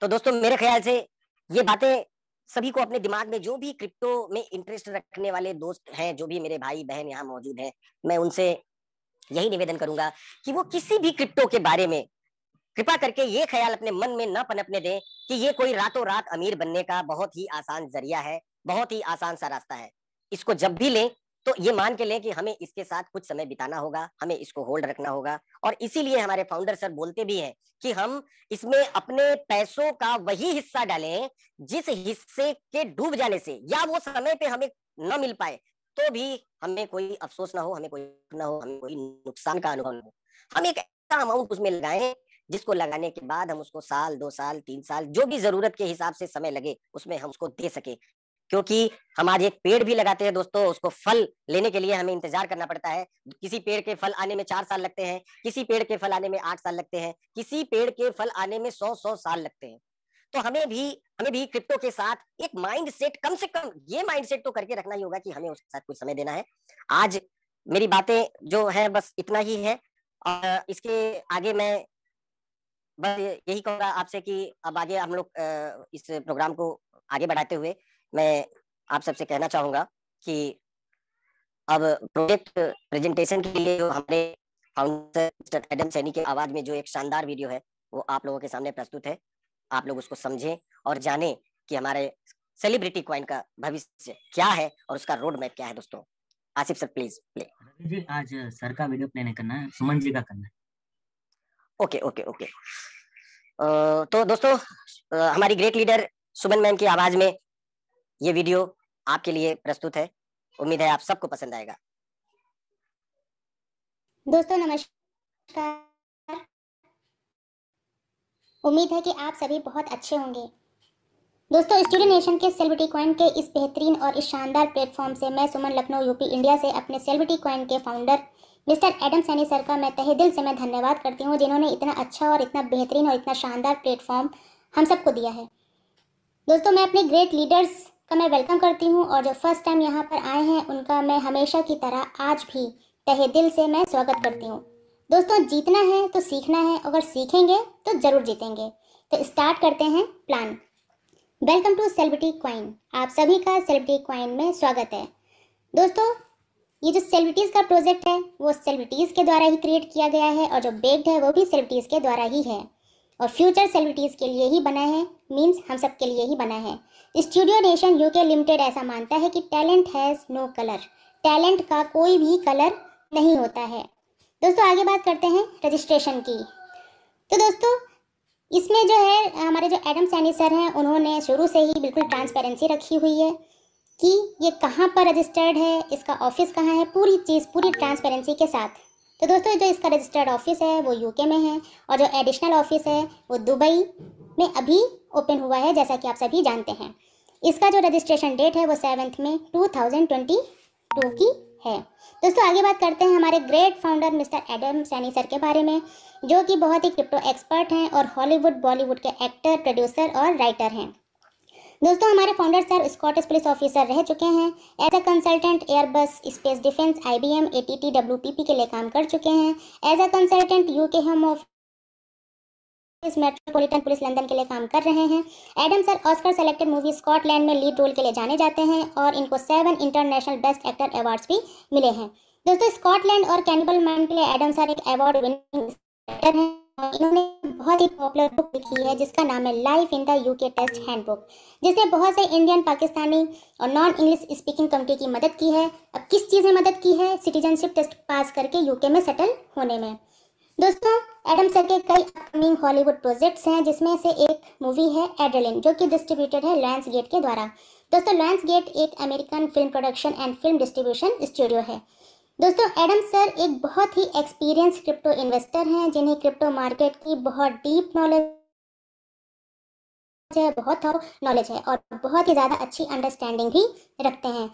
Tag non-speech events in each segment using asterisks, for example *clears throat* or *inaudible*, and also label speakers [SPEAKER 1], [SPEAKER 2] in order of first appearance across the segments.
[SPEAKER 1] तो दोस्तों मेरे ख्याल से ये बातें सभी को अपने दिमाग में जो भी क्रिप्टो में इंटरेस्ट रखने वाले दोस्त हैं जो भी मेरे भाई बहन यहाँ मौजूद हैं मैं उनसे यही निवेदन करूंगा कि वो किसी भी क्रिप्टो के बारे में कृपा करके ये ख्याल अपने मन में न पनपने दें कि ये कोई रातों रात अमीर बनने का बहुत ही आसान जरिया है बहुत ही आसान सा रास्ता है इसको जब भी लें तो ये मान के लें कि हमें इसके साथ कुछ समय बिताना होगा हमें इसको होल्ड रखना होगा और इसीलिए हमारे फाउंडर सर बोलते भी हैं कि हम इसमें अपने पैसों का वही हिस्सा डालें जिस हिस्से के डूब जाने से या वो समय पे हमें न मिल पाए तो भी हमें कोई अफसोस ना हो हमें कोई ना हो हमें कोई नुकसान का अनुभव हो हम एक ऐसा अमाउंट उसमें लगाएं जिसको लगाने के बाद हम उसको साल दो साल तीन साल जो भी जरूरत के हिसाब से समय लगे उसमें हम उसको दे सके क्योंकि हम आज एक पेड़ भी लगाते हैं दोस्तों उसको फल लेने के लिए हमें इंतजार करना पड़ता है किसी पेड़ के फल आने में चार साल लगते हैं किसी पेड़ के फल आने में आठ साल लगते हैं किसी पेड़ के फल आने में सौ सौ साल लगते हैं तो हमें भी हमें भी क्रिप्टो के साथ एक माइंड सेट कम से कम ये माइंड सेट तो करके रखना ही होगा कि हमें उसके साथ कुछ समय देना है आज मेरी बातें जो है बस इतना ही है और इसके आगे मैं बस यही कहूंगा आपसे कि अब आगे हम लोग इस प्रोग्राम को आगे बढ़ाते हुए मैं आप सबसे कहना चाहूंगा कि अब प्रोजेक्ट प्रेजेंटेशन के लिए जो हमारे एडम सैनी के आवाज में जो एक शानदार वीडियो है वो आप लोगों के सामने प्रस्तुत है आप लोग उसको समझें और जानें कि हमारे सेलिब्रिटी क्वाइन का भविष्य क्या है और उसका रोड मैप क्या है दोस्तों आसिफ सर प्लीज प्ले
[SPEAKER 2] जी आज सर
[SPEAKER 1] का वीडियो प्ले नहीं करना है सुमन जी का करना है ओके ओके ओके तो दोस्तों हमारी ग्रेट लीडर सुमन मैम की आवाज में ये वीडियो आपके लिए प्रस्तुत है उम्मीद है आप सबको पसंद आएगा
[SPEAKER 3] दोस्तों नमस्कार उम्मीद है कि आप सभी बहुत अच्छे होंगे दोस्तों स्टूडियो नेशन के सेलिब्रिटी कॉइन के इस बेहतरीन और इस शानदार प्लेटफॉर्म से मैं सुमन लखनऊ यूपी इंडिया से अपने सेलिब्रिटी कॉइन के founder mister Adam Saini sir का मैं तहे दिल से मैं धन्यवाद करती हूँ जिन्होंने इतना अच्छा और इतना बेहतरीन और इतना शानदार प्लेटफॉर्म हम सबको दिया है दोस्तों मैं अपने ग्रेट लीडर्स का तो मैं वेलकम करती हूँ और जो फर्स्ट टाइम यहाँ पर आए हैं उनका मैं हमेशा की तरह आज भी तहे दिल से मैं स्वागत करती हूँ दोस्तों जीतना है तो सीखना है अगर सीखेंगे तो ज़रूर जीतेंगे तो स्टार्ट करते हैं plan welcome to celebrity coin आप सभी का सेलिब्रिटी क्वाइन में स्वागत है दोस्तों ये जो सेलिब्रिटीज़ का प्रोजेक्ट है वो सेलिब्रिटीज़ के द्वारा ही क्रिएट किया गया है और जो बेग्ड है वो भी सेलिब्रिटीज़ के द्वारा ही है और फ्यूचर सेलिब्रिटीज़ के लिए ही बना है मीन्स हम सब के लिए ही बना है स्टूडियो नेशन यूके लिमिटेड ऐसा मानता है कि talent has no colour talent का कोई भी कलर नहीं होता है दोस्तों आगे बात करते हैं रजिस्ट्रेशन की तो दोस्तों इसमें जो है हमारे जो एडम सैनी सर हैं उन्होंने शुरू से ही बिल्कुल ट्रांसपेरेंसी रखी हुई है कि ये कहाँ पर रजिस्टर्ड है इसका ऑफिस कहाँ है पूरी चीज़ पूरी ट्रांसपेरेंसी के साथ तो दोस्तों जो इसका रजिस्टर्ड ऑफिस है वो यूके में है और जो एडिशनल ऑफिस है वो दुबई में अभी ओपन हुआ है जैसा कि आप सभी जानते हैं इसका जो रजिस्ट्रेशन डेट है वो सेवन्थ में टू थाउजेंड ट्वेंटी टू की है दोस्तों आगे बात करते हैं हमारे great founder mister Adam Saini sir के बारे में जो कि बहुत ही क्रिप्टो एक्सपर्ट हैं और हॉलीवुड बॉलीवुड के एक्टर प्रोड्यूसर और राइटर हैं दोस्तों हमारे founder sir Scottish police officer रह चुके हैं as a consultant Airbus space defence IBM ATT WPP के लिए काम कर चुके हैं as a consultant UK home of metropolitan police London के लिए काम कर रहे हैं Adam sir Oscar selected movie Scotland में लीड रोल के लिए जाने जाते हैं और इनको seven international best actor awards भी मिले हैं दोस्तों स्कॉटलैंड और कैनिबल मैन के लिए एडम सर एक अवार्ड विनिंग एक्टर हैं इन्होंने बहुत ही पॉपुलर बुक लिखी है जिसका नाम है life in the UK test handbook जिसने बहुत से इंडियन पाकिस्तानी और नॉन इंग्लिश स्पीकिंग कम्युनिटी की मदद की है अब किस चीज़ में मदद की है सिटीजनशिप टेस्ट पास करके यूके में सेटल होने में दोस्तों एडम सर के कई अपकमिंग हॉलीवुड प्रोजेक्ट्स हैं जिसमें से एक मूवी है एडलिन जो कि डिस्ट्रीब्यूटेड है लॉयंस गेट के द्वारा दोस्तों लॉयस गेट एक American film production and film distribution studio है दोस्तों एडम सर एक बहुत ही एक्सपीरियंस क्रिप्टो इन्वेस्टर हैं जिन्हें क्रिप्टो मार्केट की बहुत डीप नॉलेज है बहुत नॉलेज है और बहुत ही ज़्यादा अच्छी अंडरस्टैंडिंग भी रखते हैं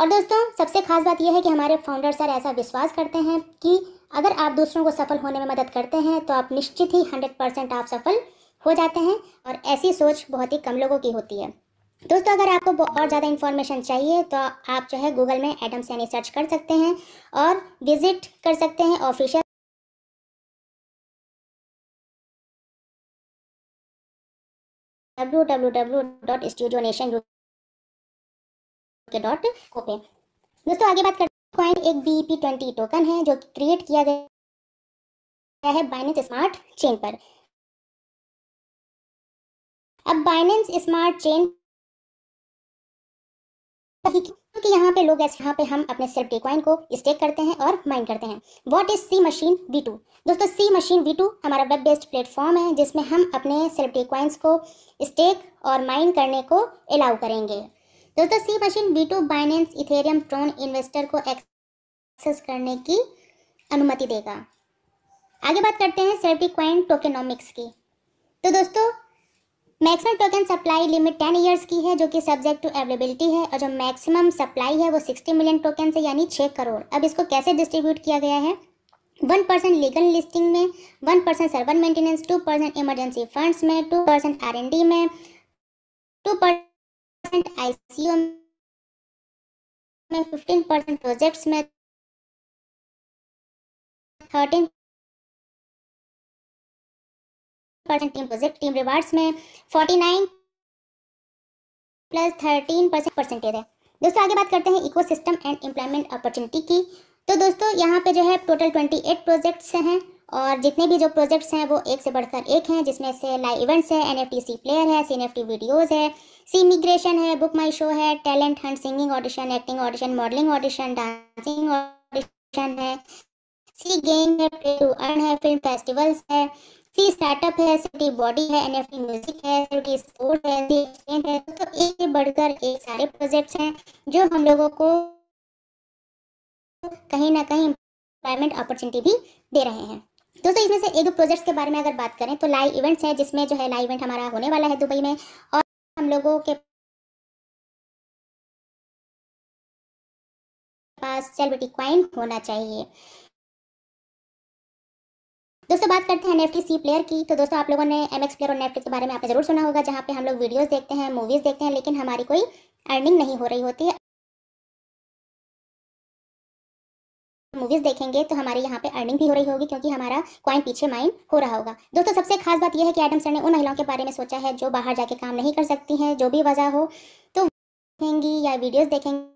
[SPEAKER 3] और दोस्तों सबसे खास बात यह है कि हमारे फाउंडर सर ऐसा विश्वास करते हैं कि अगर आप दूसरों को सफल होने में मदद करते हैं तो आप निश्चित ही हंड्रेड परसेंट आप सफल हो जाते हैं और ऐसी सोच बहुत ही कम लोगों की होती है दोस्तों अगर आपको और ज़्यादा इन्फॉर्मेशन
[SPEAKER 4] चाहिए तो आप जो है गूगल में एडम सैनी सर्च कर सकते हैं और विजिट कर
[SPEAKER 2] सकते हैं official W W dot dot
[SPEAKER 4] दोस्तों आगे बात करते हैं कॉइन एक ट्वेंटी टोकन e है जो
[SPEAKER 2] क्रिएट किया गया है बाइनेंस स्मार्ट चेन पर अब बाइनेंस स्मार्ट चेन
[SPEAKER 4] क्योंकि यहाँ पे लोग ऐसे यहाँ पे हम अपने सेल्फ टेकवाइन को स्टेक करते हैं और माइन करते हैं
[SPEAKER 3] what is C machine V two दोस्तों सी मशीन वी टू हमारा वेब बेस्ड प्लेटफॉर्म है जिसमें हम अपने सेल्फ टेकवाइंस को स्टेक और माइन करने को अलाउ करेंगे दोस्तों C machine V two Binance Ethereum Tron investor को एक्सेस करने की अनुमति देगा आगे बात करते हैं सेल्फ टेकवाइन टोकेनोमिक्स की तो दोस्तों maximum token supply limit ten years की है जो कि सब्जेक्ट टू अवेलेबिलिटी है और जो मैक्सिमम सप्लाई है वो सिक्सटी मिलियन टोकन से यानी छः करोड़ अब इसको कैसे डिस्ट्रीब्यूट किया गया है वन परसेंट लीगल लिस्टिंग में one percent server maintenance two percent emergency funds
[SPEAKER 2] में two percent R N D में two percent I C U में फिफ्टीन परसेंट प्रोजेक्ट्स में thirteen percent team project team rewards में forty nine plus thirteen percent percentage है
[SPEAKER 3] दोस्तों आगे बात करते हैं ecosystem and employment opportunity की तो दोस्तों यहाँ पे जो है टोटल ट्वेंटी एट प्रोजेक्ट्स हैं और जितने भी जो प्रोजेक्ट्स हैं वो एक से बढ़कर एक हैं जिसमें से लाइव इवेंट्स है एन प्लेयर है सी एन वीडियोज़ है सी इमिग्रेशन है बुक माई शो है talent hunt singing audition acting audition modelling audition dancing audition है सी गेम है प्ले टू अर्न है फिल्म फेस्टिवल्स है सी स्टार्टअप है सिटी बॉडी है एनएफटी म्यूजिक है सिटी स्पोर्ट है सी एक्सचेंज है तो एक से बढ़कर एक सारे प्रोजेक्ट्स हैं जो हम लोगों को कहीं ना कहीं एम्प्लॉयमेंट अपॉर्चुनिटी भी दे रहे हैं दोस्तों इसमें से एक प्रोजेक्ट्स के बारे में अगर बात करें तो लाइव इवेंट्स है जिसमें जो है
[SPEAKER 4] लाइव इवेंट हमारा होने वाला है दुबई में और हम लोगों के पास सेलिब्रिटी क्वाइन होना चाहिए दोस्तों बात करते हैं एनएफटी सी प्लेयर की तो दोस्तों आप लोगों ने एम एक्स प्लेयर और नेटफ्लिक्स के बारे में आपने जरूर सुना होगा जहाँ पे हम लोग वीडियोस देखते हैं मूवीज देखते हैं लेकिन हमारी कोई अर्निंग नहीं हो रही होती है मूवीज देखेंगे तो हमारे यहाँ पे अर्निंग भी हो रही होगी क्योंकि हमारा क्वाइन पीछे माइंड हो रहा होगा दोस्तों सबसे खास बात यह है कि एडम सर ने उन
[SPEAKER 3] महिलाओं के बारे में सोचा है जो बाहर जाके काम नहीं कर सकती हैं जो भी वजह हो तो देखेंगी या
[SPEAKER 4] वीडियोज देखेंगी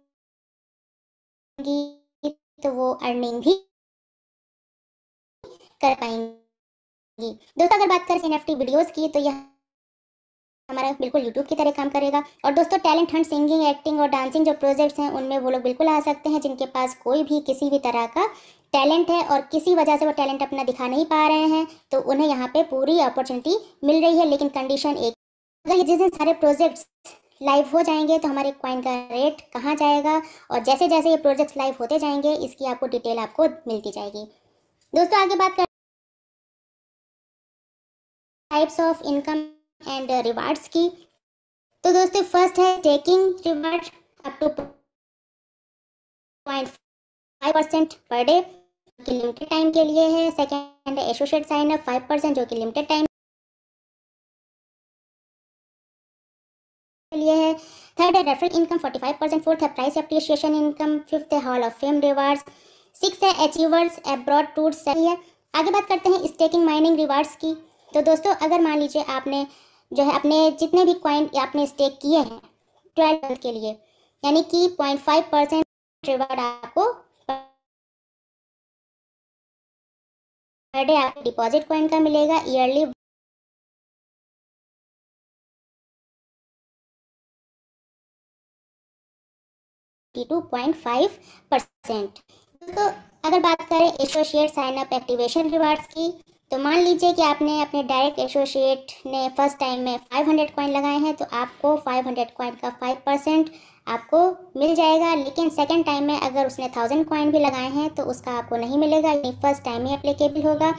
[SPEAKER 4] तो वो अर्निंग भी कर पाएंगी दोस्तों अगर बात करें एन वीडियोस की तो
[SPEAKER 3] यह हमारा बिल्कुल यूट्यूब की तरह काम करेगा और दोस्तों टैलेंट हंट सिंगिंग एक्टिंग और डांसिंग जो प्रोजेक्ट्स हैं उनमें वो लोग बिल्कुल आ सकते हैं जिनके पास कोई भी किसी भी तरह का टैलेंट है और किसी वजह से वो टैलेंट अपना दिखा नहीं पा रहे हैं तो उन्हें यहाँ पे पूरी अपॉर्चुनिटी मिल रही है लेकिन कंडीशन एक अगर ये जिस दिन सारे प्रोजेक्ट्स लाइव हो जाएंगे तो हमारे क्वाइन का रेट
[SPEAKER 4] कहाँ जाएगा और जैसे जैसे ये प्रोजेक्ट्स लाइव होते जाएंगे इसकी आपको डिटेल आपको मिलती जाएगी दोस्तों आगे बात कर types of income and rewards की तो दोस्तों फर्स्ट है taking reward up to point five percent per day कि लिमिटेड टाइम के लिए है second associate sign up five percent जो कि लिमिटेड टाइम के लिए है थर्ड है referral income forty five percent fourth है प्राइस अप्रिशिएशन इनकम फिफ्थ है hall of fame rewards six है अचीवर्स
[SPEAKER 3] एब्रॉड टूर सही है आगे बात करते हैं स्टेकिंग माइनिंग रिवार्ड्स की तो दोस्तों अगर मान लीजिए आपने जो है अपने जितने भी क्वाइन आपने स्टेक किए हैं ट्वेल्व के लिए
[SPEAKER 4] यानी कि पॉइंट फाइव परसेंट रिवार्ड आपको
[SPEAKER 2] पर डे आपको डिपॉजिट क्वाइन का मिलेगा yearly two point five percent दोस्तों अगर बात करें
[SPEAKER 3] associate sign up activation rewards की तो मान लीजिए कि आपने अपने डायरेक्ट एसोशिएट ने फर्स्ट टाइम में 500 कॉइन लगाए हैं तो आपको 500 कॉइन का 5 परसेंट आपको
[SPEAKER 4] मिल जाएगा लेकिन सेकेंड टाइम में अगर उसने थाउजेंड कॉइन भी लगाए हैं तो उसका आपको नहीं मिलेगा ये
[SPEAKER 2] फर्स्ट टाइम ही अप्लीकेबल होगा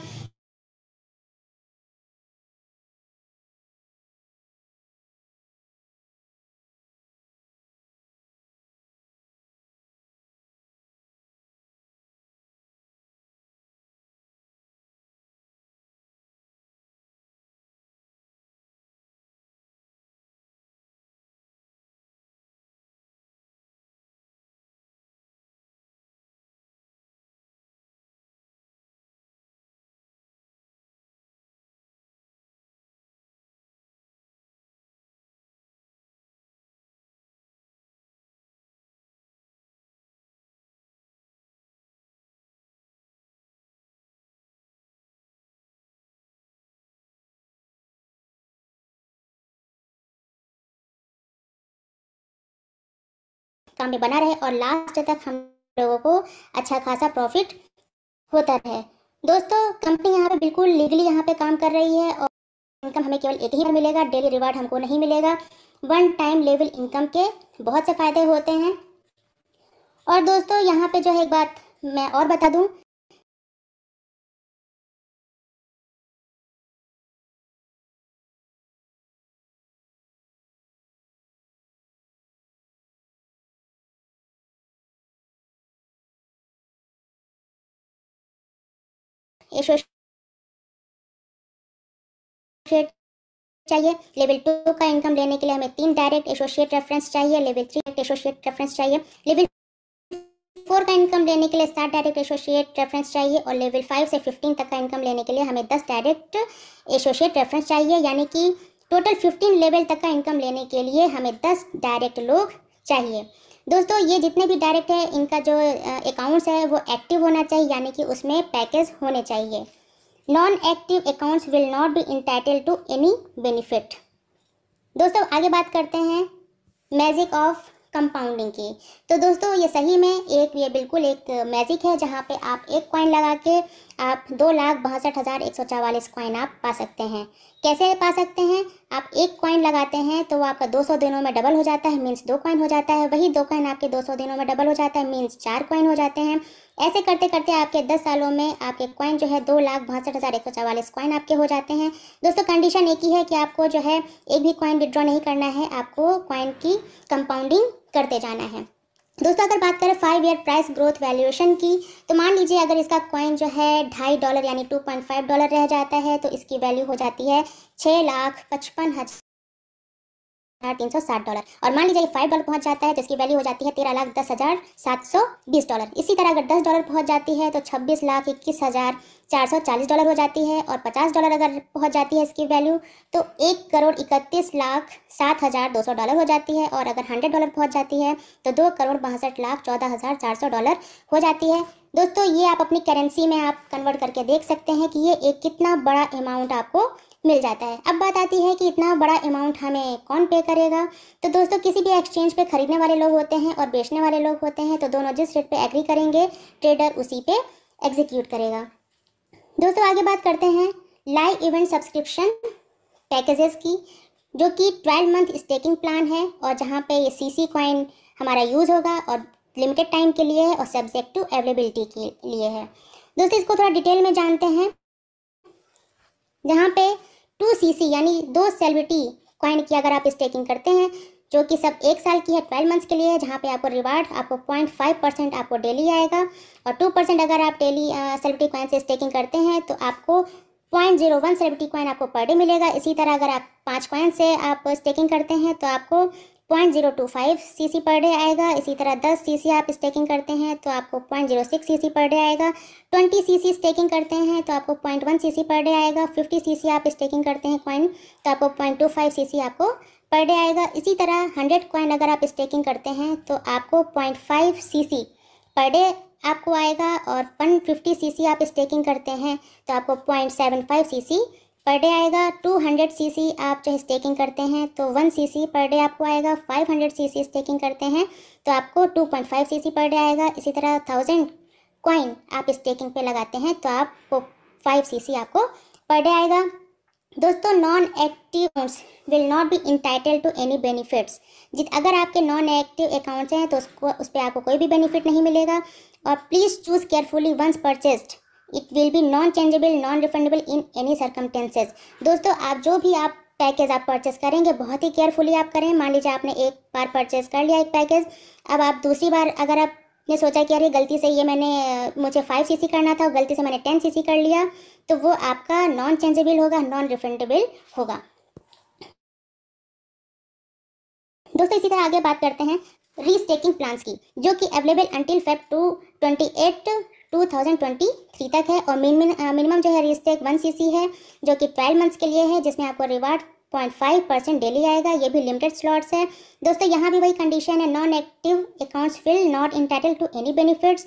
[SPEAKER 2] काम बना रहे और लास्ट तक हम लोगों को अच्छा खासा प्रॉफिट होता
[SPEAKER 3] रहे दोस्तों कंपनी यहाँ पे बिल्कुल लीगली यहाँ पे काम कर रही है और इनकम हमें केवल एक ही बार मिलेगा डेली रिवार्ड हमको नहीं मिलेगा वन टाइम लेवल इनकम के बहुत से फ़ायदे होते
[SPEAKER 2] हैं और दोस्तों यहाँ पे जो है एक बात मैं और बता दूँ एसोसिएट
[SPEAKER 4] चाहिए लेवल टू का इनकम लेने के लिए हमें तीन डायरेक्ट एसोसिएट रेफरेंस चाहिए लेवल थ्री एसोसिएट
[SPEAKER 3] रेफरेंस चाहिए लेवल फोर का इनकम लेने के लिए सात डायरेक्ट एसोसिएट रेफरेंस चाहिए और लेवल फाइव से फिफ्टीन तक का इनकम लेने के लिए हमें दस डायरेक्ट एसोसिएट रेफरेंस चाहिए यानी कि टोटल फिफ्टीन लेवल तक का इनकम लेने के लिए हमें दस डायरेक्ट लोग चाहिए दोस्तों ये जितने भी डायरेक्ट हैं इनका जो अकाउंट्स है वो एक्टिव होना चाहिए यानी कि उसमें पैकेज होने चाहिए non active accounts will not be entitled to any benefit दोस्तों आगे बात करते हैं मैजिक ऑफ कंपाउंडिंग की तो दोस्तों ये सही में एक ये बिल्कुल एक मैजिक है जहाँ पे आप एक कॉइन लगा के आप दो लाख बासठ हज़ार एक सौ चवालीस कॉइन आप पा सकते हैं कैसे पा सकते हैं आप एक कॉइन लगाते हैं तो वो आपका 200 दिनों में डबल हो जाता है मीन्स दो कॉइन हो जाता है वही दो कॉइन आपके 200 दिनों में डबल हो जाता है मीन्स चार कॉइन हो जाते हैं ऐसे करते करते आपके 10 सालों में आपके कॉइन जो है दो लाख बासठ हज़ार एक सौ चवालीस कॉइन आपके हो जाते हैं दोस्तों कंडीशन एक ही है कि आपको जो है एक भी कॉइन विड्रॉ नहीं करना है आपको कॉइन की कंपाउंडिंग करते जाना है दोस्तों अगर बात करें five year price growth valuation की तो मान लीजिए अगर इसका कॉइन जो है ढाई डॉलर यानी टू पॉइंट फाइव डॉलर रह जाता है तो इसकी वैल्यू हो जाती है छः लाख पचपन हज़ार आठ तीन सौ साठ डॉलर और मान लीजिए फाइव डॉलर पहुंच जाता है तो इसकी वैल्यू हो जाती है तेरह लाख दस हजार सात सौ बीस डॉलर इसी तरह अगर दस डॉलर पहुंच जाती है तो छब्बीस लाख इक्कीस हजार चार सौ चालीस डॉलर हो जाती है और पचास डॉलर अगर पहुंच जाती है इसकी वैल्यू तो एक करोड़ इकतीस लाख सात हज़ार दो सौ डॉलर हो जाती है और अगर हंड्रेड डॉलर पहुंच जाती है तो दो करोड़ बासठ लाख चौदह हज़ार चार सौ डॉलर हो जाती है दोस्तों ये आप अपनी करेंसी में आप कन्वर्ट करके देख सकते हैं कि ये एक कितना बड़ा अमाउंट आपको मिल जाता है अब बात आती है कि इतना बड़ा अमाउंट हमें कौन पे करेगा तो दोस्तों किसी भी एक्सचेंज पे खरीदने वाले लोग होते हैं और बेचने वाले लोग होते हैं तो दोनों जिस रेट पे एग्री करेंगे ट्रेडर उसी पे एग्जीक्यूट करेगा दोस्तों आगे बात करते हैं लाइव इवेंट सब्सक्रिप्शन पैकेजेस की जो कि ट्वेल्व मंथ स्टेकिंग प्लान है और जहाँ पे सी सी कॉइन हमारा यूज़ होगा और लिमिटेड टाइम के लिए है और सब्जेक्ट टू अवेलेबिलिटी के लिए है दोस्तों इसको थोड़ा डिटेल में जानते हैं जहाँ पे टू सी सी यानी दो सेलिब्रिटी कॉइन की अगर आप स्टेकिंग करते हैं जो कि सब एक साल की है ट्वेल्व मंथ्स के लिए जहाँ पे आपको रिवार्ड आपको पॉइंट फाइव परसेंट आपको डेली आएगा और टू परसेंट अगर आप डेली सेलिब्रिटी कॉइन से स्टेकिंग करते हैं तो आपको point zero one celebrity coin आपको पर डे मिलेगा इसी तरह अगर आप पाँच कॉइन से आप स्टेकिंग करते हैं तो आपको point zero two five C C per day आएगा इसी तरह दस सी सी आप स्टेकिंग करते हैं तो आपको point zero six C C per day आएगा ट्वेंटी सी सी स्टेकिंग करते हैं तो आपको पॉइंट वन सी सी पर डे आएगा फिफ्टी सी सी आप स्टेकिंग करते हैं कॉइन तो आपको point two five C C आपको पर डे आएगा इसी तरह हंड्रेड कॉइन अगर आप स्टेकिंग करते हैं तो आपको point five C C per day आपको आएगा और वन फिफ्टी सी सी आप स्टेकिंग करते हैं तो आपको point seven five C C per day आएगा 200 सीसी आप चाहे स्टेकिंग करते हैं तो 1 सीसी पर डे आपको आएगा 500 सीसी स्टेकिंग करते हैं तो आपको 2.5 सीसी पर डे आएगा इसी तरह थाउजेंड क्वाइन आप स्टेकिंग पे लगाते हैं तो आपको 5 सीसी आपको पर डे आएगा दोस्तों non active accounts will not be entitled to any benefits जित अगर आपके नॉन एक्टिव अकाउंट्स हैं तो उसको उस पर आपको कोई भी बेनिफिट नहीं मिलेगा और please choose carefully once purchased it will be non changeable non refundable in any circumstances दोस्तों आप जो भी आप पैकेज आप परचेस करेंगे बहुत ही केयरफुली आप करें मान लीजिए आपने एक बार परचेस कर लिया एक पैकेज अब आप दूसरी बार अगर आप ने सोचा कि अरे गलती से ये मैंने मुझे फाइव सीसी करना था और गलती से मैंने टेन सीसी कर लिया तो वो आपका नॉन चेंजेबल होगा नॉन रिफंडेबल होगा दोस्तों इसी तरह आगे बात करते हैं रीस्टेकिंग प्लान्स की जो कि available until Feb two twenty eight 2023 तक है और मिनिमम जो है रिस्टेक वन सी है जो कि 12 मंथ्स के लिए है जिसमें आपको reward point five percent daily आएगा ये भी लिमिटेड स्लॉट्स है दोस्तों यहाँ भी वही कंडीशन है non active accounts will not entitled to any benefits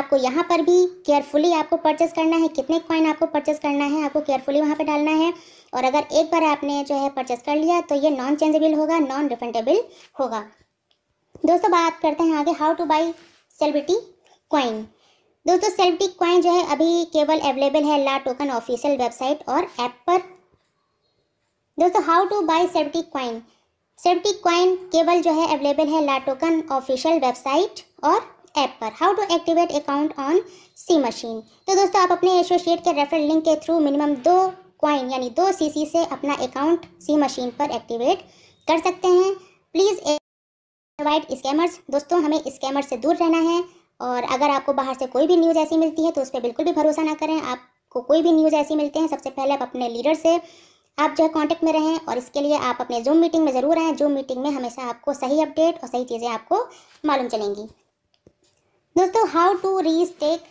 [SPEAKER 3] आपको यहाँ पर भी केयरफुली आपको परचेस करना है कितने कॉइन आपको परचेस करना है आपको केयरफुली वहाँ पे डालना है और अगर एक बार आपने जो है परचेस कर लिया तो ये नॉन चेंजेबल होगा नॉन रिफंडेबल होगा दोस्तों बात करते हैं आगे how to buy celebrity coin दोस्तों सेल्टिक क्वाइन जो है अभी केवल अवेलेबल है ला टोकन ऑफिशियल वेबसाइट और ऐप पर दोस्तों how to buy celtic coin celtic coin केवल जो है अवेलेबल है ला टोकन ऑफिशियल वेबसाइट और ऐप पर how to activate account on C machine तो दोस्तों आप अपने एसोसिएट के रेफरल लिंक के थ्रू मिनिमम दो क्वाइन यानी दो सी से अपना अकाउंट सी मशीन पर एक्टिवेट कर सकते हैं प्लीज़ एवाइड स्कैमर्स दोस्तों हमें स्कैमर से दूर रहना है और अगर आपको बाहर से कोई भी न्यूज़ ऐसी मिलती है तो उस पर बिल्कुल भी भरोसा ना करें आपको कोई भी न्यूज़ ऐसी मिलती है सबसे पहले आप अपने लीडर से आप जो है कॉन्टेक्ट में रहें और इसके लिए आप अपने जूम मीटिंग में ज़रूर आएँ जूम मीटिंग में हमेशा आपको सही अपडेट और सही चीज़ें आपको मालूम चलेंगी दोस्तों how to restake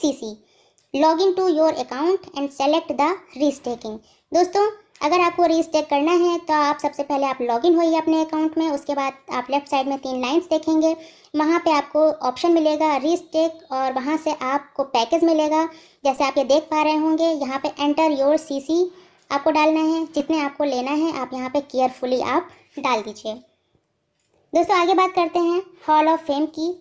[SPEAKER 3] C C log in to your account and select the restaking दोस्तों अगर आपको रीस्टेक करना है तो आप सबसे पहले आप लॉगिन होइए अपने अकाउंट में उसके बाद आप लेफ्ट साइड में तीन लाइन्स देखेंगे वहाँ पे आपको ऑप्शन मिलेगा रीस्टेक और वहाँ से आपको पैकेज मिलेगा जैसे आप ये देख पा रहे होंगे यहाँ पे एंटर योर सीसी आपको डालना है जितने आपको लेना है आप यहाँ पे केयरफुली आप डाल दीजिए दोस्तों आगे बात करते हैं हॉल ऑफ फेम की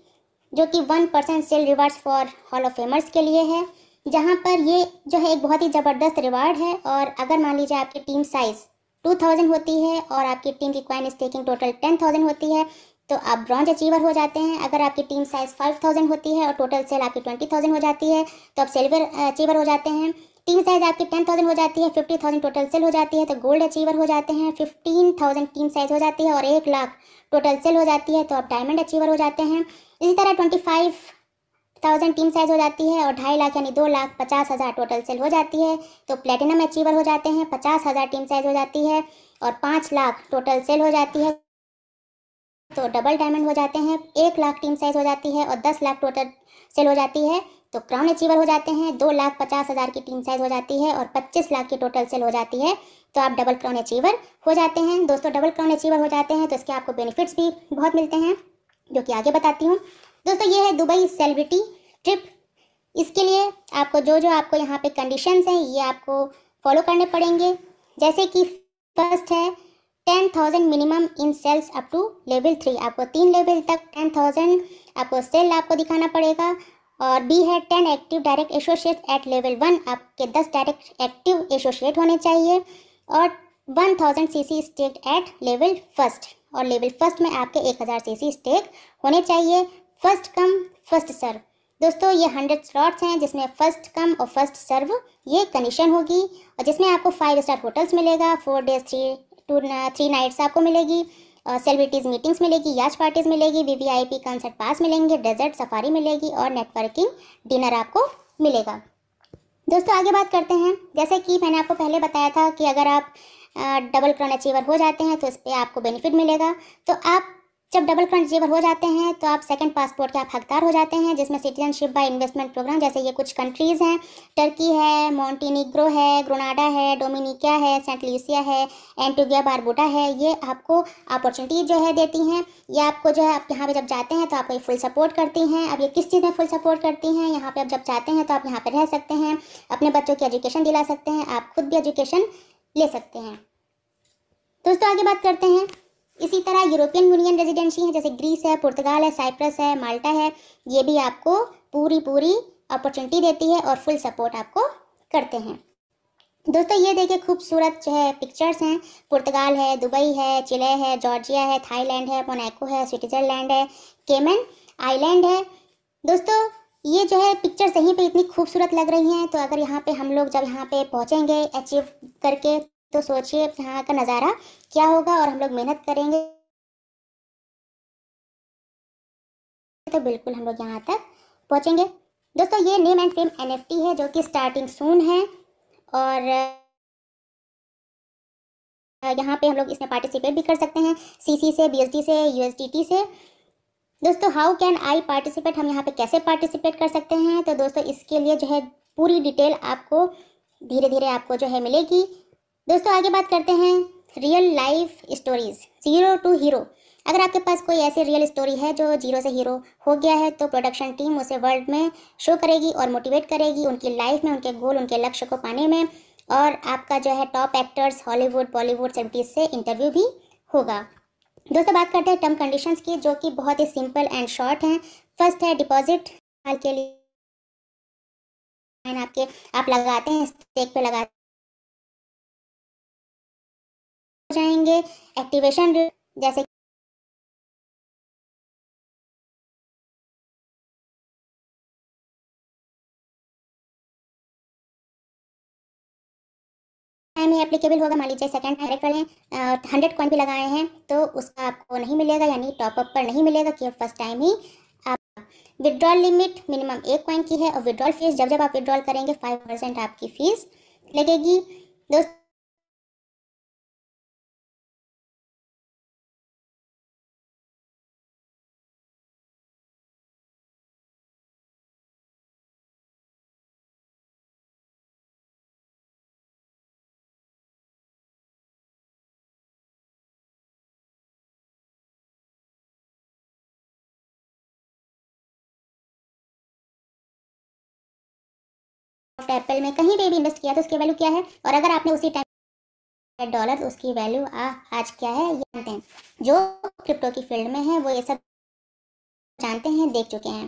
[SPEAKER 3] जो कि one percent sale rewards for hall of famers के लिए है जहाँ पर ये जो है एक बहुत ही ज़बरदस्त रिवार्ड है और अगर मान लीजिए आपकी टीम साइज़ टू थाउजेंड होती है और आपकी टीम की coin staking total ten thousand होती है तो आप ब्रॉन्ज अचीवर हो जाते हैं अगर आपकी टीम साइज़ फाइव थाउजेंड होती है और टोटल सेल आपकी ट्वेंटी थाउजेंड हो जाती है तो आप सिल्वर अचीवर हो जाते हैं टीम साइज़ आपकी टेन थाउजेंड हो जाती है फिफ्टी थाउजेंड टोटल सेल हो जाती है तो गोल्ड अचीवर हो जाते हैं फिफ्टीन थाउजेंड टीम साइज़ हो जाती है और एक लाख टोटल सेल हो जाती है तो आप डायमंड अचीवर हो जाते हैं इसी तरह twenty five thousand team size हो जाती है और ढाई लाख यानी दो लाख पचास हज़ार टोटल सेल हो जाती है तो प्लेटिनम अचीवर हो जाते हैं पचास हज़ार टीम साइज़ हो जाती है और पाँच लाख टोटल सेल हो जाती है तो डबल डायमंड हो जाते हैं एक लाख टीम साइज हो जाती है और दस लाख टोटल सेल हो जाती है तो क्राउन अचीवर हो जाते हैं दो लाख पचास हज़ार की टीम साइज हो जाती है और पच्चीस लाख की टोटल सेल हो जाती है तो आप डबल क्राउन अचीवर हो जाते हैं दोस्तों डबल क्राउन अचीवर हो जाते हैं तो इसके आपको बेनिफिट्स भी बहुत मिलते हैं जो कि आगे बताती हूँ दोस्तों ये है दुबई सेलिब्रिटी ट्रिप इसके लिए आपको जो जो आपको यहाँ पे कंडीशंस हैं ये आपको फॉलो करने पड़ेंगे जैसे कि फर्स्ट है ten thousand minimum in sales up to level three आपको तीन लेवल तक टेन थाउजेंड आपको सेल आपको दिखाना पड़ेगा और बी है ten active direct associate at level one आपके दस डायरेक्ट एक्टिव एसोसिएट होने चाहिए और one thousand C C stake at level first और लेवल फर्स्ट में आपके एक हज़ार सी सी स्टेक होने चाहिए फर्स्ट कम फर्स्ट सर्व दोस्तों ये हंड्रेड स्लॉट्स हैं जिसमें फर्स्ट कम और फर्स्ट सर्व ये कंडीशन होगी और जिसमें आपको फाइव स्टार होटल्स मिलेगा four days three two three nights आपको मिलेगी सेलिब्रिटीज़ मीटिंग्स मिलेगी याच पार्टीज़ मिलेगी V V I P concert pass मिलेंगे डेजर्ट सफारी मिलेगी और नेटवर्किंग डिनर आपको मिलेगा दोस्तों आगे बात करते हैं जैसे कि मैंने आपको पहले बताया था कि अगर आप डबल क्रॉन अचीवर हो जाते हैं तो इस पर आपको बेनिफिट मिलेगा तो आप जब डबल फ्रंट जेवर हो जाते हैं तो आप सेकंड पासपोर्ट के आप हकदार हो जाते हैं जिसमें सिटीजनशिप बाय इन्वेस्टमेंट प्रोग्राम जैसे ये कुछ कंट्रीज़ हैं टर्की है मॉन्टीनिग्रो है ग्रोनाडा है डोमिनिका है सेंट लूसिया है एंटोगिया बारबोटा है ये आपको अपॉर्चुनिटी जो है देती हैं ये आपको जो है आप यहाँ पर जब जाते हैं तो आपको ये फुल सपोर्ट करती हैं अब ये किस चीज़ में फुल सपोर्ट करती हैं यहाँ पर आप जब जाते हैं तो आप यहाँ पर रह सकते हैं अपने बच्चों की एजुकेशन दिला सकते हैं आप खुद भी एजुकेशन ले सकते हैं दोस्तों आगे बात करते हैं इसी तरह यूरोपियन यूनियन रेजिडेंसी हैं जैसे ग्रीस है पुर्तगाल है साइप्रस है माल्टा है ये भी आपको पूरी पूरी अपॉर्चुनिटी देती है और फुल सपोर्ट आपको करते हैं दोस्तों ये देखिए खूबसूरत जो है पिक्चर्स हैं पुर्तगाल है दुबई है चिले है जॉर्जिया है थाईलैंड है मोनाको है स्विट्ज़रलैंड है केमन आइलैंड है दोस्तों ये जो है पिक्चर्स यहीं पे इतनी खूबसूरत लग रही हैं तो
[SPEAKER 4] अगर यहाँ पे हम लोग जब यहाँ पे पहुँचेंगे अचीव करके तो सोचिए यहाँ का नज़ारा क्या होगा और हम लोग मेहनत करेंगे तो बिल्कुल हम लोग यहाँ तक पहुँचेंगे दोस्तों ये नेम एंड फेम एन है जो कि स्टार्टिंग सून है और यहाँ
[SPEAKER 3] पे हम लोग इसमें पार्टिसिपेट भी कर सकते हैं सीसी से बीएसडी से यूएसडीटी से दोस्तों हाउ कैन आई पार्टिसिपेट हम यहाँ पे कैसे पार्टिसिपेट कर सकते हैं तो दोस्तों इसके लिए जो है पूरी डिटेल आपको धीरे धीरे आपको जो है मिलेगी दोस्तों आगे बात करते हैं real life stories zero to hero अगर आपके पास कोई ऐसी रियल स्टोरी है जो जीरो से हीरो हो गया है तो प्रोडक्शन टीम उसे वर्ल्ड में शो करेगी और मोटिवेट करेगी उनकी लाइफ में उनके गोल उनके लक्ष्य को पाने में और आपका जो है top actors Hollywood Bollywood celebrities से इंटरव्यू भी होगा दोस्तों बात करते हैं टर्म कंडीशंस की जो कि बहुत ही सिंपल एंड
[SPEAKER 2] शॉर्ट हैं फर्स्ट है डिपॉजिट के लिए आपके आप लगाते हैं स्टेक पे लगाते जाएंगे एक्टिवेशन जैसे एप्लीकेबल होगा मान लीजिए सेकंड डायरेक्ट वाले
[SPEAKER 3] हंड्रेड कॉइन भी लगाए हैं तो उसका आपको नहीं मिलेगा यानी टॉपअप पर नहीं मिलेगा कि फर्स्ट टाइम ही आप विड्रॉल लिमिट मिनिमम एक कॉइन की है और विड्रॉल फीस जब जब आप विड्रॉल करेंगे फाइव
[SPEAKER 2] परसेंट आपकी फीस लगेगी दोस्तों आपने अप्रैल में कहीं पे भी इन्वेस्ट किया तो उसकी वैल्यू क्या है और अगर आपने उसी टाइम डॉलर तो उसकी वैल्यू
[SPEAKER 3] आज क्या है ये जानते हैं जो क्रिप्टो की फील्ड में है वो ये सब जानते हैं देख चुके हैं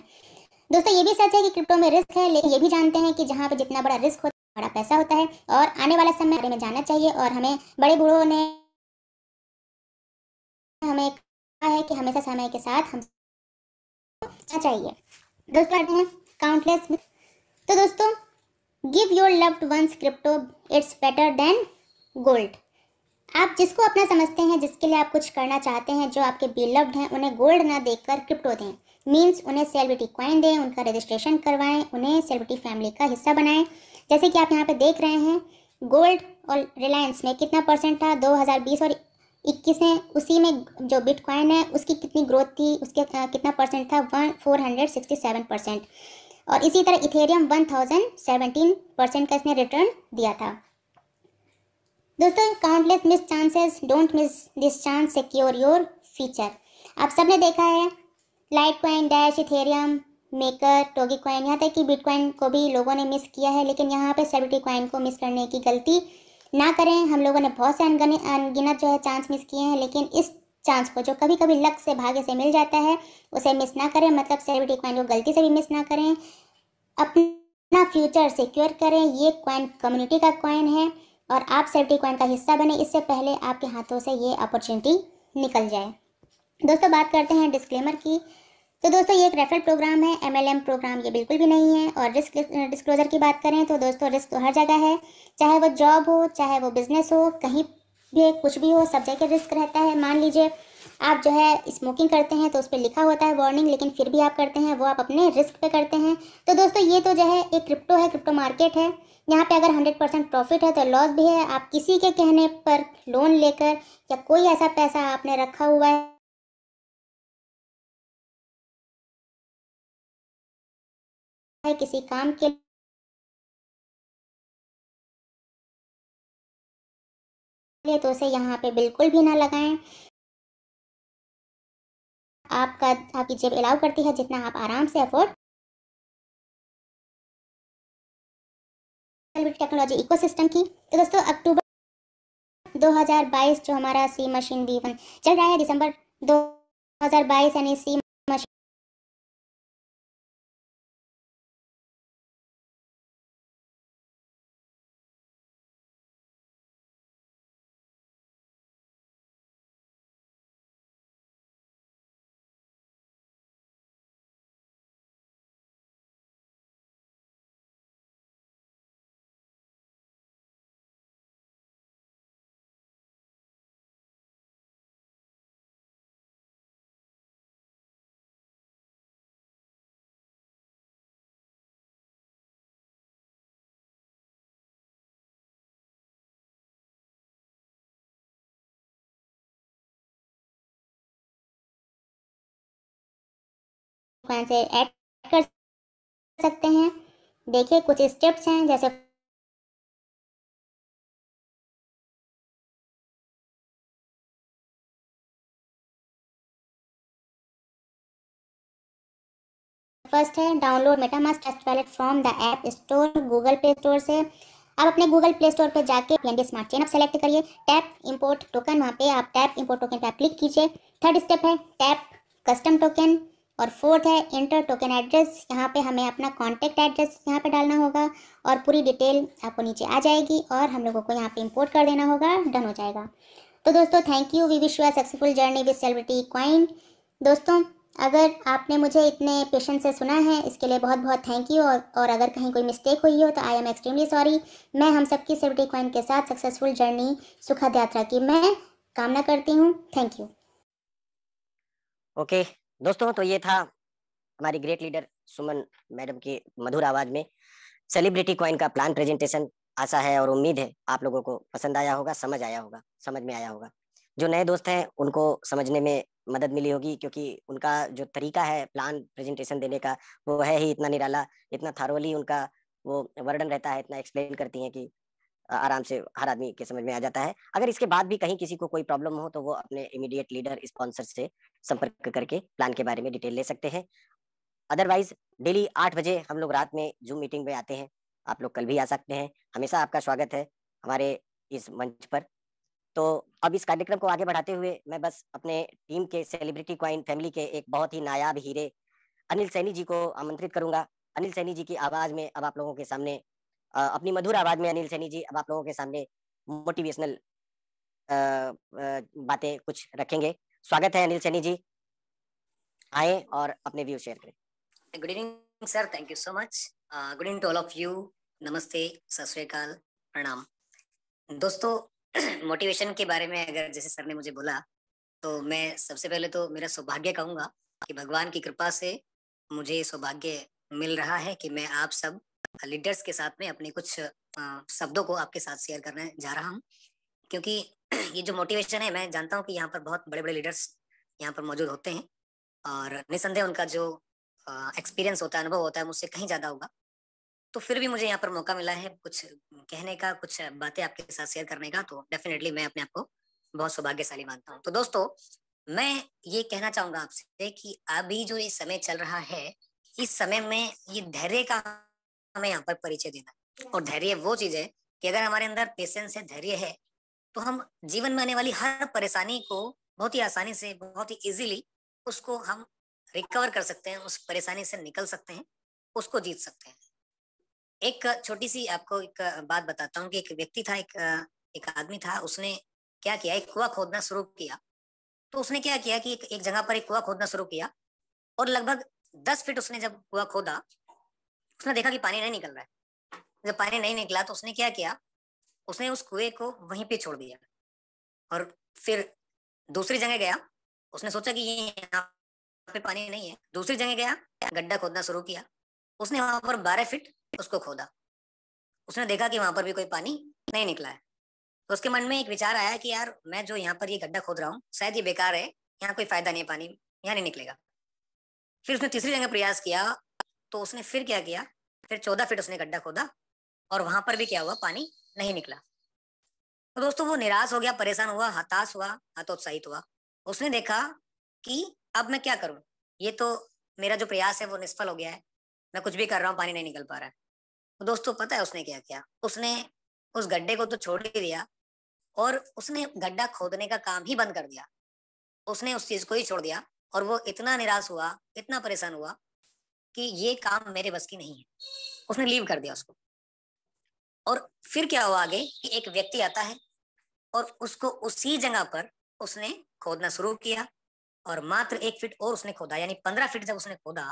[SPEAKER 3] दोस्तों ये भी सच है कि क्रिप्टो में रिस्क है लेकिन ये भी जानते हैं कि जहाँ पे जितना बड़ा
[SPEAKER 4] रिस्क होता है बड़ा पैसा होता है और आने वाला समय में जाना चाहिए और हमें बड़े बूढ़ों ने हमें कहा है कि हमेशा समय के साथ हम चाहिए दोस्तों आते हैं काउंटलेस तो दोस्तों
[SPEAKER 3] give your loved ones crypto it's better than gold आप जिसको अपना समझते हैं जिसके लिए आप कुछ करना चाहते हैं जो आपके बिलव्ड हैं उन्हें गोल्ड ना देकर क्रिप्टो दें मीन्स उन्हें सेलिब्रिटी कॉइन दें उनका रजिस्ट्रेशन करवाएं उन्हें सेलिब्रिटी फैमिली का हिस्सा बनाएं जैसे कि आप यहाँ पे देख रहे हैं गोल्ड और रिलायंस में कितना परसेंट था 2020 और 21 में उसी में जो बिटकॉइन है उसकी कितनी ग्रोथ थी उसके कितना परसेंट था one four hundred sixty seven percent और इसी तरह इथेरियम 1017 परसेंट का इसने रिटर्न दिया था दोस्तों countless miss chances don't miss this chance secure your future आप सबने देखा है litecoin Dash Ethereum Maker dogecoin यहाँ तक कि बिट क्वाइन को भी लोगों ने मिस किया है लेकिन यहाँ पर सेलिटी क्वाइन को मिस करने की गलती ना करें हम लोगों ने बहुत से अनगने अनगिनत जो है चांस मिस किए हैं लेकिन इस चांस को जो कभी कभी लक से भाग्य से मिल जाता है उसे मिस ना करें मतलब सेलिब्रिटी क्वाइन को गलती से भी मिस ना करें अपना फ्यूचर सिक्योर करें ये क्वाइन कम्युनिटी का क्वाइन है और आप सेलिब्रिटी क्वाइन का हिस्सा बने इससे पहले आपके हाथों से ये अपॉर्चुनिटी निकल जाए दोस्तों बात करते हैं डिस्क्लेमर की तो दोस्तों ये एक रेफरल प्रोग्राम है एमएलएम प्रोग्राम ये बिल्कुल भी नहीं है और रिस्क डिस्क्लोजर की बात करें तो दोस्तों रिस्क तो हर जगह है चाहे वो जॉब हो चाहे वो बिजनेस हो कहीं ये कुछ भी हो सब जगह रिस्क रहता है मान लीजिए आप जो है स्मोकिंग करते हैं तो उस पर लिखा होता है वार्निंग लेकिन फिर भी आप करते हैं वो आप अपने रिस्क पे करते हैं तो दोस्तों ये तो जो है एक क्रिप्टो है क्रिप्टो मार्केट है यहाँ पे अगर 100 परसेंट प्रॉफिट है तो लॉस भी है आप किसी के कहने पर लोन लेकर
[SPEAKER 2] या कोई ऐसा पैसा आपने रखा हुआ है किसी काम के लिए तो उसे यहाँ पे बिल्कुल भी ना लगाएं आपका आपकी जेब अलाउ करती है जितना आप आराम से अफोर्ड टेक्नोलॉजी इकोसिस्टम की तो दोस्तों अक्टूबर 2022 जो हमारा सी मशीन बी वन चल रहा है दिसंबर 2022 यानी सी प्लान से ऐड कर सकते हैं देखिए कुछ स्टेप्स हैं जैसे फर्स्ट है download MetaMask Trust Wallet from the App Store Google Play Store
[SPEAKER 3] से आप अपने गूगल प्ले स्टोर पर जाके एनडी स्मार्ट चेन आप सेलेक्ट करिए टैप इंपोर्ट टोकन वहाँ पे आप टैप इंपोर्ट टोकन पे क्लिक कीजिए थर्ड स्टेप है टैप कस्टम टोकन और फोर्थ है इंटर टोकन एड्रेस यहाँ पे हमें अपना कॉन्टैक्ट एड्रेस यहाँ पे डालना होगा और पूरी डिटेल आपको नीचे आ जाएगी और हम लोगों को यहाँ पे इंपोर्ट कर देना होगा डन हो जाएगा तो दोस्तों thank you we wish you successful journey with celebrity coin दोस्तों अगर आपने मुझे इतने पेशेंस से सुना है इसके लिए बहुत बहुत थैंक यू और, और अगर कहीं कोई मिस्टेक हुई हो तो आई एम एक्सट्रीमली सॉरी मैं हम सबकी सेलिब्रिटी क्वाइन के साथ सक्सेसफुल जर्नी सुखद यात्रा की मैं कामना करती हूँ थैंक यू
[SPEAKER 1] ओके okay, दोस्तों तो ये था हमारी ग्रेट लीडर सुमन मैडम की मधुर आवाज में सेलिब्रिटी कॉइन का प्लान प्रेजेंटेशन आशा है और उम्मीद है आप लोगों को पसंद आया होगा समझ आया होगा समझ में आया होगा जो नए दोस्त हैं उनको समझने में मदद मिली होगी क्योंकि उनका जो तरीका है प्लान प्रेजेंटेशन देने का वो है ही इतना निराला इतना थारोली उनका वो वर्णन रहता है इतना एक्सप्लेन करती हैं कि आराम से हर आदमी के समझ में आ जाता है अगर इसके बाद भी कहीं किसी को कोई प्रॉब्लम हो तो वो अपने इमीडिएट लीडर स्पॉन्सर से संपर्क करके प्लान के बारे में डिटेल ले सकते हैं अदरवाइज डेली आठ बजे हम लोग रात में जूम मीटिंग में आते हैं आप लोग कल भी आ सकते हैं हमेशा आपका स्वागत है हमारे इस मंच पर तो अब इस कार्यक्रम को आगे बढ़ाते हुए मैं बस अपने टीम के सेलिब्रिटी क्वाइन फैमिली के एक बहुत ही नायाब हीरे अनिल सैनी जी को आमंत्रित करूंगा अनिल सैनी जी की आवाज में अब आप लोगों के सामने अपनी मधुर आवाज में अनिल सैनी जी अब आप लोगों के सामने मोटिवेशनल बातें कुछ रखेंगे स्वागत है अनिल सैनी जी आए और अपने व्यू शेयर करें
[SPEAKER 5] good evening sir thank you so much good evening to all of you नमस्ते सत प्रणाम दोस्तों मोटिवेशन *clears throat* के बारे में अगर जैसे सर ने मुझे बोला तो मैं सबसे पहले तो मेरा सौभाग्य कहूंगा कि भगवान की कृपा से मुझे सौभाग्य मिल रहा है कि मैं आप सब लीडर्स के साथ में अपने कुछ शब्दों को आपके साथ शेयर करने जा रहा हूँ क्योंकि *clears throat* ये जो मोटिवेशन है मैं जानता हूँ कि यहाँ पर बहुत बड़े बड़े लीडर्स यहाँ पर मौजूद होते हैं और निसंदेह उनका जो एक्सपीरियंस होता है अनुभव होता है मुझसे कहीं ज़्यादा होगा तो फिर भी मुझे यहाँ पर मौका मिला है कुछ कहने का कुछ बातें आपके साथ शेयर करने का तो डेफिनेटली मैं अपने आप को बहुत सौभाग्यशाली मानता हूँ तो दोस्तों मैं ये कहना चाहूंगा आपसे कि अभी जो ये समय चल रहा है इस समय में ये धैर्य का हमें यहाँ पर परिचय देना और धैर्य वो चीज है कि अगर हमारे अंदर पेशेंस है धैर्य है तो हम जीवन में आने वाली हर परेशानी को बहुत ही आसानी से बहुत ही इजीली उसको हम रिकवर कर सकते हैं उस परेशानी से निकल सकते हैं उसको जीत सकते हैं एक छोटी सी आपको एक बात बताता हूँ कि एक व्यक्ति था एक एक आदमी था उसने क्या किया एक कुआ खोदना शुरू किया तो उसने क्या किया कि एक, एक जगह पर एक कुआ खोदना शुरू किया और लगभग दस फीट उसने जब कुआ खोदा उसने देखा कि पानी नहीं निकल रहा है जब पानी नहीं निकला तो उसने क्या किया उसने उस कुएं को वहीं पे छोड़ दिया और फिर दूसरी जगह गया उसने सोचा कि यहाँ पे पानी नहीं है दूसरी जगह गया गड्ढा खोदना शुरू किया उसने वहां पर बारह फिट उसको खोदा उसने देखा कि वहां पर भी कोई पानी नहीं निकला है तो उसके मन में एक विचार आया कि यार मैं जो यहाँ पर ये गड्ढा खोद रहा हूँ शायद ये बेकार है यहाँ कोई फायदा नहीं है पानी यहाँ नहीं निकलेगा फिर उसने तीसरी जगह प्रयास किया तो उसने फिर क्या किया फिर चौदह फीट उसने गड्ढा खोदा और वहां पर भी क्या हुआ पानी नहीं निकला तो दोस्तों वो निराश हो गया परेशान हुआ हताश हुआ हतोत्साहित हुआ उसने देखा कि अब मैं क्या करूं ये तो मेरा जो प्रयास है वो निष्फल हो गया है मैं कुछ भी कर रहा हूँ पानी नहीं निकल पा रहा है तो दोस्तों पता है उसने क्या किया उसने उस गड्ढे को तो छोड़ ही दिया और उसने गड्ढा खोदने का काम ही बंद कर दिया उसने उस चीज को ही छोड़ दिया और वो इतना निराश हुआ इतना परेशान हुआ कि ये काम मेरे बस की नहीं है उसने लीव कर दिया उसको और फिर क्या हुआ आगे कि एक व्यक्ति आता है और उसको उसी जगह पर उसने खोदना शुरू किया और मात्र एक फीट और उसने खोदा यानी पंद्रह फीट जब उसने खोदा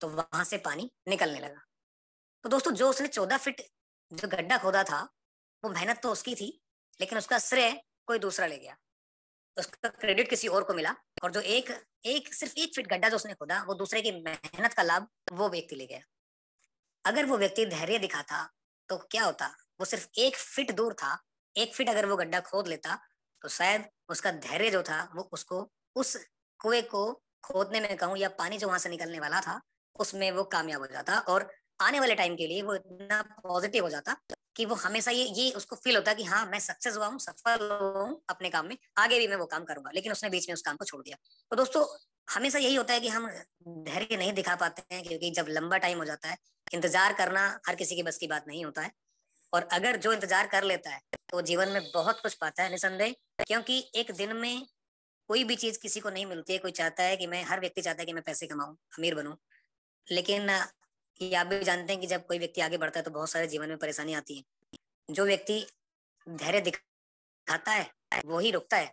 [SPEAKER 5] तो वहां से पानी निकलने लगा तो दोस्तों जो उसने चौदह फीट जो गड्ढा खोदा था वो मेहनत तो उसकी थी लेकिन उसका श्रेय कोई दूसरा ले गया उसका क्रेडिट किसी और को मिला और जो एक एक सिर्फ एक फीट गड्ढा जो उसने खोदा वो दूसरे की मेहनत का लाभ वो व्यक्ति ले गया अगर वो व्यक्ति धैर्य दिखाता तो क्या होता वो सिर्फ एक फिट दूर था एक फिट अगर वो गड्ढा खोद लेता तो शायद उसका धैर्य जो था वो उसको उस कुएं को खोदने में कहूं या पानी जो वहां से निकलने वाला था उसमें वो कामयाब हो जाता और आने वाले टाइम के लिए वो इतना पॉजिटिव हो जाता कि वो हमेशा ये ये उसको फील होता है कि हाँ मैं सक्सेस हुआ हूँ सफल हुआ हूँ अपने काम में आगे भी मैं वो काम करूंगा लेकिन उसने बीच में उस काम को छोड़ दिया तो दोस्तों हमेशा यही होता है कि हम धैर्य नहीं दिखा पाते हैं क्योंकि जब लंबा टाइम हो जाता है इंतजार करना हर किसी के बस की बात नहीं होता है और अगर जो इंतजार कर लेता है तो जीवन में बहुत कुछ पाता है निसंदेह क्योंकि एक दिन में कोई भी चीज किसी को नहीं मिलती है कोई चाहता है कि मैं हर व्यक्ति चाहता है कि मैं पैसे कमाऊं अमीर बनूं लेकिन कि आप भी जानते हैं कि जब कोई व्यक्ति आगे बढ़ता है तो बहुत सारे जीवन में परेशानी आती है जो व्यक्ति धैर्य दिखाता है वो ही रुकता है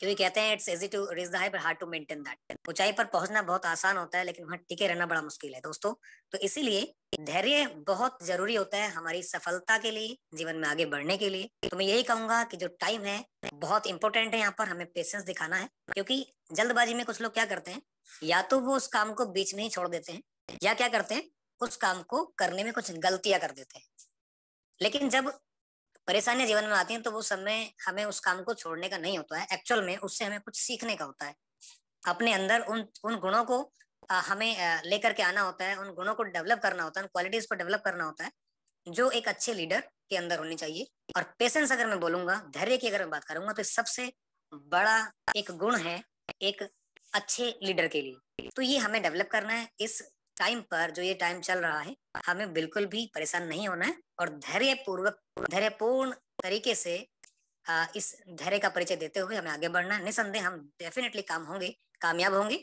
[SPEAKER 5] क्योंकि कहते हैं it's easy to reach the high पर हार्ड टू मेंटेन दैट ऊंचाई पर पहुंचना बहुत आसान होता है लेकिन वहां टिके रहना बड़ा मुश्किल है दोस्तों तो इसीलिए धैर्य बहुत जरूरी होता है हमारी सफलता के लिए जीवन में आगे बढ़ने के लिए तो मैं यही कहूंगा कि जो टाइम है बहुत इंपॉर्टेंट है यहाँ पर हमें पेशेंस दिखाना है क्योंकि जल्दबाजी में कुछ लोग क्या करते हैं या तो वो उस काम को बीच में ही छोड़ देते हैं या क्या करते हैं उस काम को करने में कुछ गलतियां कर देते हैं लेकिन जब परेशानियां जीवन में आती हैं तो वो समय हमें उस काम को छोड़ने का नहीं होता है एक्चुअल में उससे हमें कुछ सीखने का होता है अपने अंदर उन उन गुणों को हमें लेकर के आना होता है उन गुणों को डेवलप करना होता है उन क्वालिटीज को डेवलप करना होता है जो एक अच्छे लीडर के अंदर होनी चाहिए और पेशेंस अगर मैं बोलूंगा धैर्य की अगर मैं बात करूंगा तो सबसे बड़ा एक गुण है एक अच्छे लीडर के लिए तो ये हमें डेवलप करना है इस टाइम पर जो ये टाइम चल रहा है हमें बिल्कुल भी परेशान नहीं होना है और धैर्य पूर्वक धैर्य पूर्ण तरीके से इस धैर्य का परिचय देते हुए हमें आगे बढ़ना निसंदेह हम डेफिनेटली काम होंगे कामयाब होंगे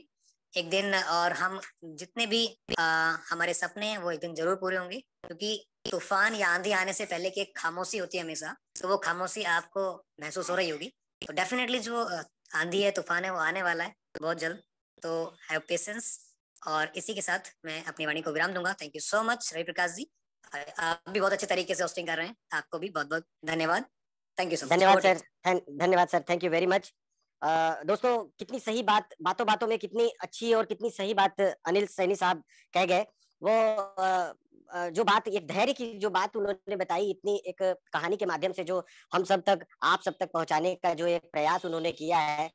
[SPEAKER 5] एक दिन और हम जितने भी आ, हमारे सपने हैं वो एक दिन जरूर पूरे होंगे क्योंकि तूफान या आंधी आने से पहले की एक खामोशी होती है हमेशा तो वो खामोशी आपको महसूस हो रही होगी तो डेफिनेटली जो आंधी है तूफान है वो आने वाला है बहुत जल्द तो हैव पेशेंस और इसी के साथ मैं अपनी वाणी को विराम दूंगा thank you so much Ravi Prakash ji आप भी बहुत अच्छे तरीके से होस्टिंग कर रहे हैं आपको भी बहुत बहुत धन्यवाद थैंक यू सो मच धन्यवाद सर
[SPEAKER 1] धन्यवाद sir thank you very much दोस्तों कितनी सही बात बातों बातों में कितनी अच्छी और कितनी सही बात अनिल सैनी साहब कह गए वो जो बात एक धैर्य की जो बात उन्होंने बताई इतनी एक कहानी के माध्यम से जो हम सब तक आप सब तक पहुंचाने का जो एक प्रयास उन्होंने किया है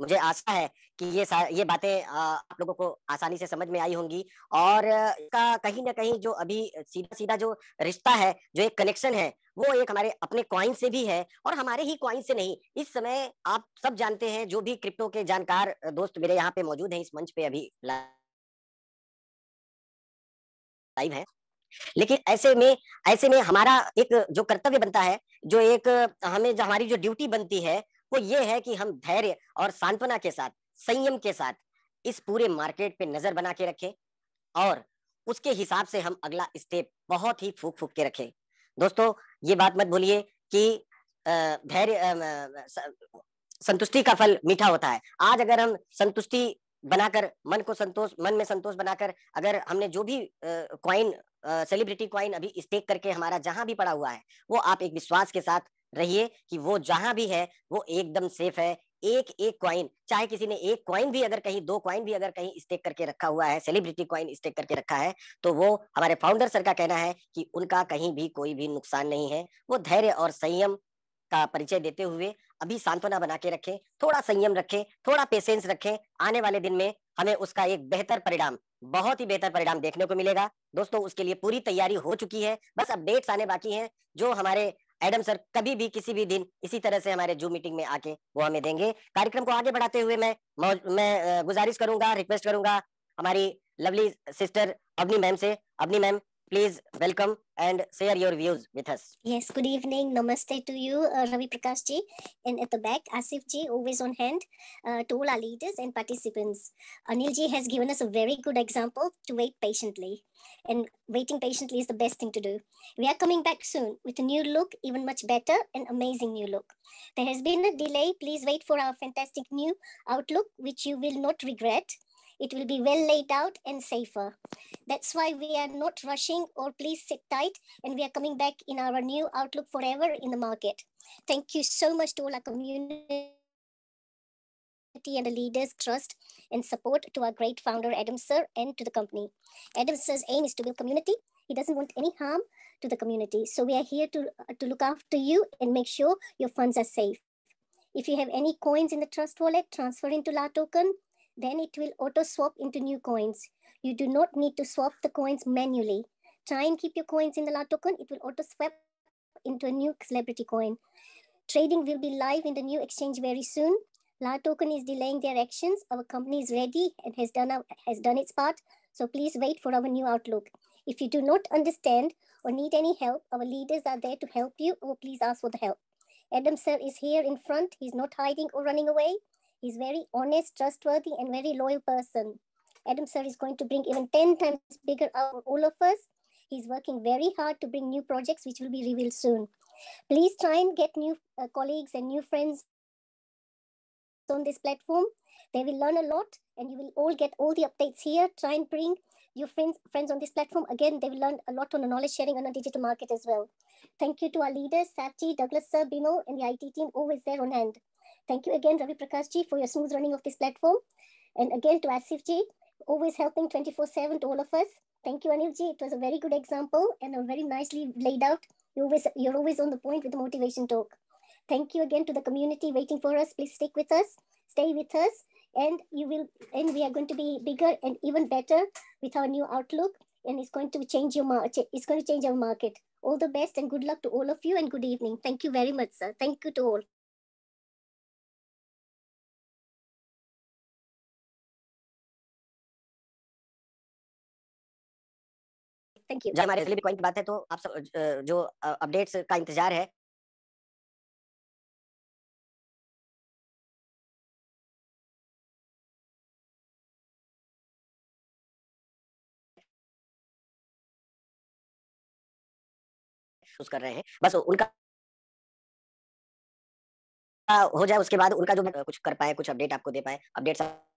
[SPEAKER 1] मुझे आशा है कि ये ये बातें आप लोगों को आसानी से समझ में आई होंगी और का कहीं ना कहीं जो अभी सीधा सीधा जो रिश्ता है जो एक कनेक्शन है वो एक हमारे अपने कॉइन से भी है और हमारे ही कॉइन से नहीं इस समय आप सब जानते हैं जो भी क्रिप्टो के जानकार दोस्त मेरे यहाँ पे मौजूद है इस मंच पे अभी लाइव है लेकिन ऐसे में ऐसे में हमारा एक जो कर्तव्य बनता है जो एक हमें जो हमारी जो ड्यूटी बनती है वो ये है कि हम धैर्य और सांत्वना के साथ संयम के साथ इस पूरे मार्केट पे नजर बना के रखें और उसके हिसाब से हम अगला स्टेप बहुत ही फूक फूक के रखें दोस्तों ये बात मत भूलिए कि धैर्य संतुष्टि का फल मीठा होता है आज अगर हम संतुष्टि बनाकर मन को संतोष मन में संतोष बनाकर अगर हमने जो भी क्वाइन सेलिब्रिटी क्वाइन अभी स्टेक करके हमारा जहां भी पड़ा हुआ है वो आप एक विश्वास के साथ रहिए कि वो जहां भी है वो एकदम सेफ है एक एक क्वाइन चाहे किसी ने एक क्वाइन भी अगर कहीं दो क्वाइन भी अगर कहीं स्टेक करके रखा हुआ है सेलिब्रिटी क्वाइन स्टेक करके रखा है तो वो हमारे फाउंडर सर का कहना है कि उनका कहीं भी कोई भी नुकसान नहीं है वो धैर्य और संयम का परिचय देते हुए अभी सांत्वना बना के रखें थोड़ा संयम रखें थोड़ा पेशेंस रखें आने वाले दिन में हमें उसका एक बेहतर परिणाम बहुत ही बेहतर परिणाम देखने को मिलेगा दोस्तों उसके लिए पूरी तैयारी हो चुकी है बस अपडेट्स आने बाकी हैं जो हमारे एडम सर कभी भी किसी भी दिन इसी तरह से हमारे जूम मीटिंग में आके वो हमें देंगे कार्यक्रम को आगे बढ़ाते हुए मैं मैं गुजारिश करूंगा रिक्वेस्ट करूंगा हमारी लवली सिस्टर अवनी मैम से Avni ma'am please welcome and share your views with us.
[SPEAKER 6] Yes, good evening. Namaste to you, uh, Ravi Prakash ji. And at the back, Asif ji, always on hand, uh, to all our leaders and participants. Anil ji has given us a very good example to wait patiently. And waiting patiently is the best thing to do. We are coming back soon with a new look, even much better and amazing new look. There has been a delay. Please wait for our fantastic new outlook, which you will not regret. It will be well laid out and safer. That's why we are not rushing or please sit tight and we are coming back in our new outlook forever in the market. Thank you so much to all our community and the leaders' trust and support to our great founder, Adam Sir, and to the company. Adam Sir's aim is to build community. He doesn't want any harm to the community. So we are here to, uh, to look after you and make sure your funds are safe. If you have any coins in the trust wallet, transfer into La Token then it will auto swap into new coins. You do not need to swap the coins manually. Try and keep your coins in the LAR token. It will auto swap into a new celebrity coin. Trading will be live in the new exchange very soon. LAR token is delaying their actions. Our company is ready and has done, our, has done its part. So please wait for our new outlook. If you do not understand or need any help, our leaders are there to help you or oh, please ask for the help. Adam sir is here in front. He's not hiding or running away. He's very honest, trustworthy, and very loyal person. Adam sir is going to bring even 10 times bigger out all of us. He's working very hard to bring new projects, which will be revealed soon. Please try and get new uh, colleagues and new friends on this platform. They will learn a lot and you will all get all the updates here. Try and bring your friends, friends on this platform. Again, they will learn a lot on the knowledge sharing on a digital market as well. Thank you to our leaders, Sapji, Douglas Sir, Bimo, and the IT team always there on hand. Thank you again, Ravi Ji, for your smooth running of this platform. And again to Ji, always helping 24-7 to all of us. Thank you, Anilji. It was a very good example and a very nicely laid out. You're always, you're always on the point with the motivation talk. Thank you again to the community waiting for us. Please stick with us, stay with us, and you will and we are going to be bigger and even better with our new outlook. And it's going to change your market. It's going to change our market. All the best and good
[SPEAKER 2] luck to all of you and good evening. Thank you very much, sir. Thank you to all. Thank you हमारे की बात है तो आप सब जो updates का इंतजार है कर रहे हैं बस उनका हो जाए उसके बाद उनका जो कुछ कर पाए कुछ अपडेट आपको दे पाए अपडेट्स